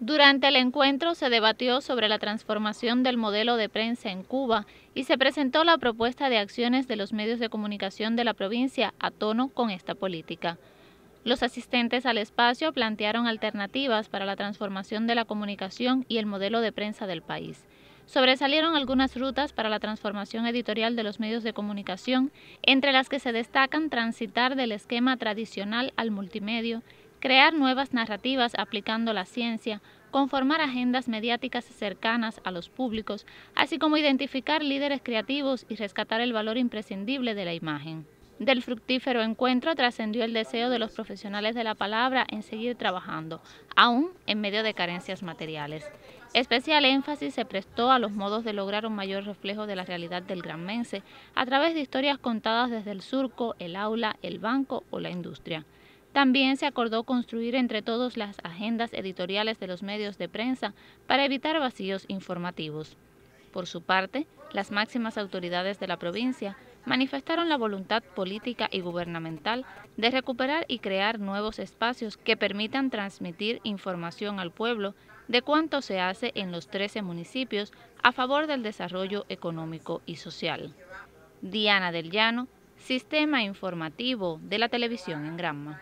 Durante el encuentro se debatió sobre la transformación del modelo de prensa en Cuba y se presentó la propuesta de acciones de los medios de comunicación de la provincia a tono con esta política. Los asistentes al espacio plantearon alternativas para la transformación de la comunicación y el modelo de prensa del país. Sobresalieron algunas rutas para la transformación editorial de los medios de comunicación, entre las que se destacan transitar del esquema tradicional al multimedio, crear nuevas narrativas aplicando la ciencia, conformar agendas mediáticas cercanas a los públicos, así como identificar líderes creativos y rescatar el valor imprescindible de la imagen. Del fructífero encuentro trascendió el deseo de los profesionales de la palabra en seguir trabajando, aún en medio de carencias materiales. Especial énfasis se prestó a los modos de lograr un mayor reflejo de la realidad del Gran Mense a través de historias contadas desde el surco, el aula, el banco o la industria. También se acordó construir entre todos las agendas editoriales de los medios de prensa para evitar vacíos informativos. Por su parte, las máximas autoridades de la provincia manifestaron la voluntad política y gubernamental de recuperar y crear nuevos espacios que permitan transmitir información al pueblo de cuánto se hace en los 13 municipios a favor del desarrollo económico y social. Diana del Llano, Sistema Informativo de la Televisión en Granma.